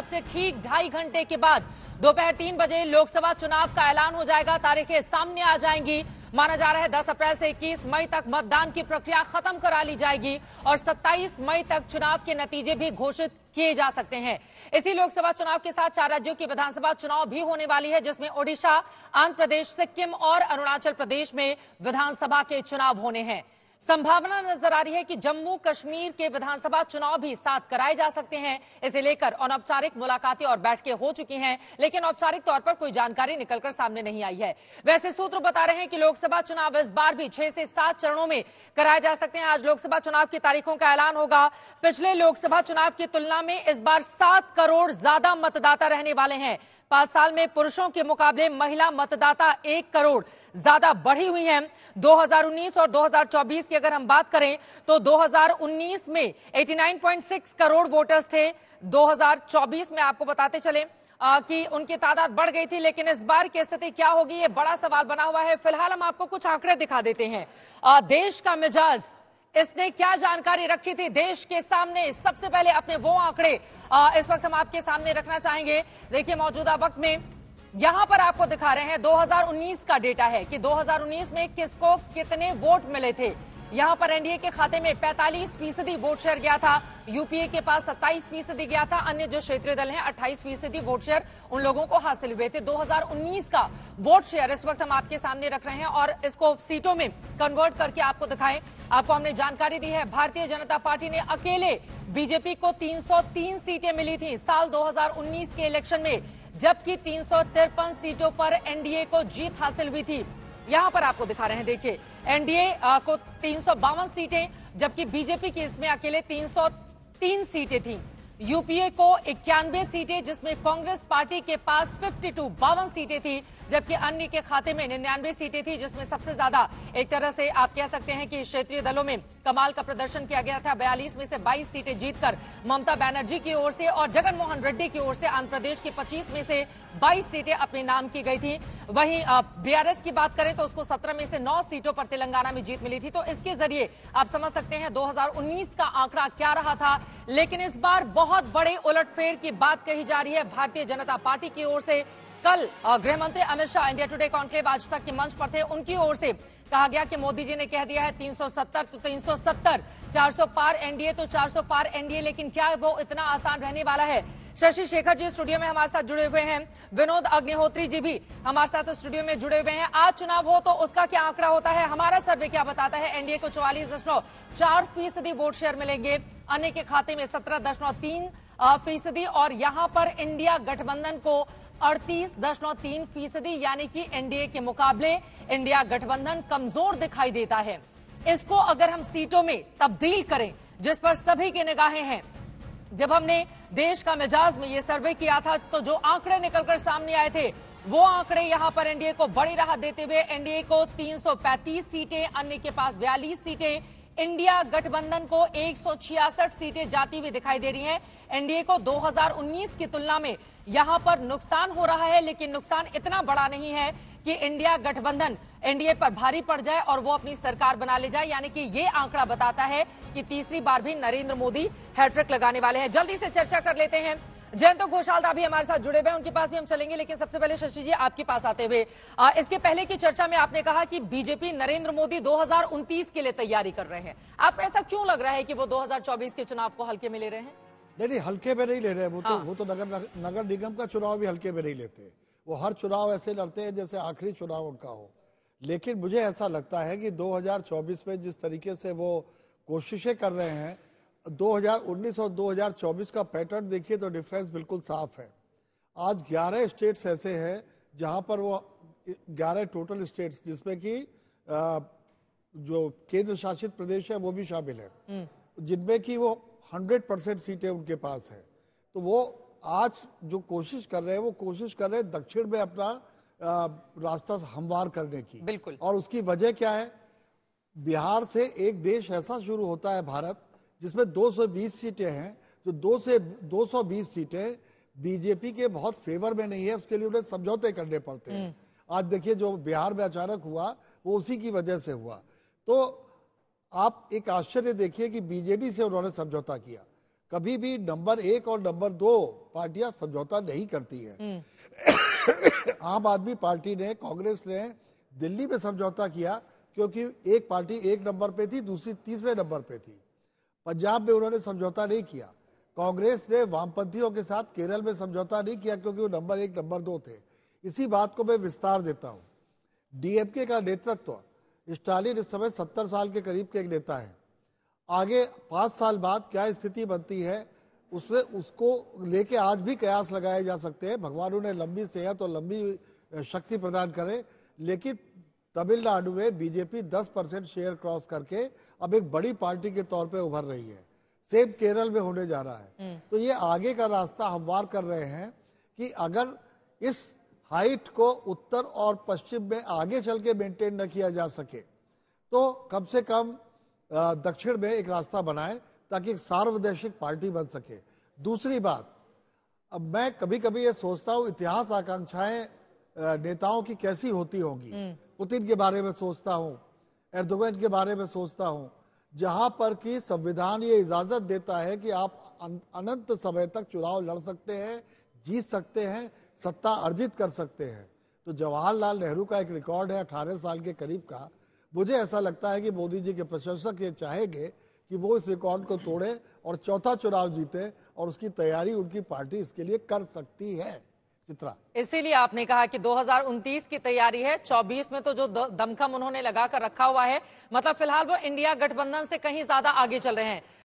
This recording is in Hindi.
तब से ठीक ढाई घंटे के बाद दोपहर तीन बजे लोकसभा चुनाव का ऐलान हो जाएगा तारीखें सामने आ जाएंगी माना जा रहा है 10 अप्रैल से 21 मई तक मतदान की प्रक्रिया खत्म करा ली जाएगी और 27 मई तक चुनाव के नतीजे भी घोषित किए जा सकते हैं इसी लोकसभा चुनाव के साथ चार राज्यों की विधानसभा चुनाव भी होने वाली है जिसमें ओडिशा आंध्र प्रदेश सिक्किम और अरुणाचल प्रदेश में विधानसभा के चुनाव होने हैं संभावना नजर आ रही है कि जम्मू कश्मीर के विधानसभा चुनाव भी साथ कराए जा सकते हैं इसे लेकर अनौपचारिक मुलाकातें और बैठकें हो चुकी हैं लेकिन औपचारिक तौर पर कोई जानकारी निकलकर सामने नहीं आई है वैसे सूत्र बता रहे हैं कि लोकसभा चुनाव इस बार भी छह से सात चरणों में कराए जा सकते हैं आज लोकसभा चुनाव की तारीखों का ऐलान होगा पिछले लोकसभा चुनाव की तुलना में इस बार सात करोड़ ज्यादा मतदाता रहने वाले हैं पांच साल में पुरुषों के मुकाबले महिला मतदाता एक करोड़ ज्यादा बढ़ी हुई हैं 2019 और 2024 की अगर हम बात करें तो 2019 में 89.6 करोड़ वोटर्स थे 2024 में आपको बताते चलें कि उनकी तादाद बढ़ गई थी लेकिन इस बार की स्थिति क्या होगी ये बड़ा सवाल बना हुआ है फिलहाल हम आपको कुछ आंकड़े दिखा देते हैं देश का मिजाज इसने क्या जानकारी रखी थी देश के सामने सबसे पहले अपने वो आंकड़े इस वक्त हम आपके सामने रखना चाहेंगे देखिए मौजूदा वक्त में यहां पर आपको दिखा रहे हैं 2019 का डेटा है कि 2019 में किसको कितने वोट मिले थे यहां पर एनडीए के खाते में 45 फीसदी वोट शेयर गया था यूपीए के पास 27 फीसदी गया था अन्य जो क्षेत्रीय दल हैं 28 फीसदी वोट शेयर उन लोगों को हासिल हुए थे 2019 का वोट शेयर इस वक्त हम आपके सामने रख रहे हैं और इसको सीटों में कन्वर्ट करके आपको दिखाएं आपको हमने जानकारी दी है भारतीय जनता पार्टी ने अकेले बीजेपी को तीन सीटें मिली थी साल दो के इलेक्शन में जबकि तीन सीटों पर एनडीए को जीत हासिल हुई थी यहां पर आपको दिखा रहे हैं देखिए एनडीए को तीन सीटें जबकि बीजेपी की इसमें अकेले 303 सीटें थी यूपीए को इक्यानवे सीटें जिसमें कांग्रेस पार्टी के पास 52 बावन सीटें थी जबकि अन्य के खाते में निन्यानवे सीटें थी जिसमें सबसे ज्यादा एक तरह से आप कह सकते हैं कि क्षेत्रीय दलों में कमाल का प्रदर्शन किया गया था बयालीस में से 22 सीटें जीतकर ममता बैनर्जी की ओर से और जगनमोहन रेड्डी की ओर से आंध्र प्रदेश की पच्चीस में से 22 सीटें अपने नाम की गई थी वहीं बीआरएस की बात करें तो उसको 17 में से 9 सीटों पर तेलंगाना में जीत मिली थी तो इसके जरिए आप समझ सकते हैं 2019 का आंकड़ा क्या रहा था लेकिन इस बार बहुत बड़े उलटफेर की बात कही जा रही है भारतीय जनता पार्टी की ओर से कल गृह मंत्री Amit Shah India Today conclave Aaj Tak के मंच पर थे उनकी ओर से कहा गया कि मोदी जी ने कह दिया है 370 तो 370 400 पार एनडीए तो 400 पार एनडीए लेकिन क्या वो इतना आसान रहने वाला है शशि शेखर जी स्टूडियो में हमारे साथ जुड़े हुए हैं विनोद अग्निहोत्री जी भी हमारे साथ स्टूडियो में जुड़े हुए हैं आज चुनाव हो तो उसका क्या आंकड़ा होता है हमारा सर्वे क्या बताता है एनडीए को चौवालीस दशमलव चार फीसदी वोट शेयर मिलेंगे अन्य के खाते में सत्रह दशमलव तीन फीसदी और यहाँ पर इंडिया गठबंधन को अड़तीस दशमलव तीन फीसदी यानी कि एनडीए के मुकाबले इंडिया गठबंधन कमजोर दिखाई देता है इसको अगर हम सीटों में तब्दील करें जिस पर सभी की निगाहें हैं जब हमने देश का मिजाज में ये सर्वे किया था तो जो आंकड़े निकलकर सामने आए थे वो आंकड़े यहां पर एनडीए को बड़ी राहत देते हुए एनडीए को 335 सीटें अन्य के पास 42 सीटें इंडिया गठबंधन को एक सीटें जाती हुई दिखाई दे रही हैं एनडीए को 2019 की तुलना में यहां पर नुकसान हो रहा है लेकिन नुकसान इतना बड़ा नहीं है कि इंडिया गठबंधन एनडीए पर भारी पड़ जाए और वो अपनी सरकार बना ले जाए यानी कि ये आंकड़ा बताता है कि तीसरी बार भी नरेंद्र मोदी हैट्रिक लगाने वाले हैं जल्दी से चर्चा कर लेते हैं जयंतो घोषाल भी हमारे साथ जुड़े हुए उनके पास भी हम चलेंगे लेकिन सबसे पहले शशि जी आपके पास आते हुए इसके पहले की चर्चा में आपने कहा कि बीजेपी नरेंद्र मोदी दो के लिए तैयारी कर रहे हैं आपको ऐसा क्यों लग रहा है कि वो दो के चुनाव को हल्के में ले रहे हैं नहीं नहीं हल्के में नहीं ले रहे वो तो हाँ। वो तो नगर नगर निगम का चुनाव भी हल्के में नहीं लेते वो हर चुनाव ऐसे लड़ते हैं जैसे आखिरी चुनाव उनका हो लेकिन मुझे ऐसा लगता है कि 2024 में जिस तरीके से वो कोशिशें कर रहे हैं 2019 और 2024 का पैटर्न देखिए तो डिफरेंस बिल्कुल साफ है आज 11 स्टेट्स ऐसे हैं जहां पर वो 11 टोटल स्टेट्स जिसमें कि जो केंद्र शासित प्रदेश है वो भी शामिल है हम्म। जिनमें कि वो 100 परसेंट सीटें उनके पास है तो वो आज जो कोशिश कर रहे हैं वो कोशिश कर रहे हैं दक्षिण में अपना रास्ता हमवार करने की बिल्कुल और उसकी वजह क्या है बिहार से एक देश ऐसा शुरू होता है भारत जिसमें 220 सीटें हैं जो तो दो से 220 सीटें बीजेपी के बहुत फेवर में नहीं है उसके लिए उन्हें समझौते करने पड़ते हैं हम्म। आज देखिए जो बिहार में अचानक हुआ वो उसी की वजह से हुआ तो आप एक आश्चर्य देखिए कि बीजेडी से उन्होंने समझौता किया कभी भी नंबर एक और नंबर दो पार्टियां समझौता नहीं करती है हम्म। आम आदमी पार्टी ने कांग्रेस ने दिल्ली में समझौता किया क्योंकि एक पार्टी एक नंबर पे थी दूसरी तीसरे नंबर पे थी पंजाब में उन्होंने समझौता नहीं किया कांग्रेस ने वामपंथियों के साथ केरल में समझौता नहीं किया क्योंकि वो नंबर एक नंबर दो थे इसी बात को मैं विस्तार देता हूँ डीएमके का नेतृत्व स्टालिन इस समय सत्तर साल के करीब के एक नेता है आगे पाँच साल बाद क्या स्थिति बनती है उसमें उसको लेके आज भी कयास लगाए जा सकते हैं भगवान उन्हें लंबी सेहत और लंबी शक्ति प्रदान करें लेकिन तमिलनाडु में बीजेपी 10 परसेंट शेयर क्रॉस करके अब एक बड़ी पार्टी के तौर पे उभर रही है सेम केरल में होने जा रहा है हम्म। तो ये आगे का रास्ता हमवार कर रहे हैं कि अगर इस हाइट को उत्तर और पश्चिम में आगे चल के मेंटेन न किया जा सके तो कम से कम दक्षिण में एक रास्ता बनाए ताकि एक सार्वदेशिक पार्टी बन सके दूसरी बात अब मैं कभी कभी ये सोचता हूँ इतिहास आकांक्षाएं नेताओं की कैसी होती होगी हम्म। पुतिन के बारे में सोचता हूँ एर्दोगन के बारे में सोचता हूँ जहाँ पर कि संविधान ये इजाज़त देता है कि आप अनंत समय तक चुनाव लड़ सकते हैं जीत सकते हैं सत्ता अर्जित कर सकते हैं तो जवाहरलाल नेहरू का एक रिकॉर्ड है अठारह साल के करीब का मुझे ऐसा लगता है कि मोदी जी के प्रशंसक ये चाहेंगे कि वो इस रिकॉर्ड को तोड़े और चौथा चुनाव जीते और उसकी तैयारी उनकी पार्टी इसके लिए कर सकती है चित्रा इसीलिए आपने कहा कि 2029 की तैयारी है 24 में तो जो दमखम उन्होंने लगा कर रखा हुआ है मतलब फिलहाल वो इंडिया गठबंधन से कहीं ज्यादा आगे चल रहे हैं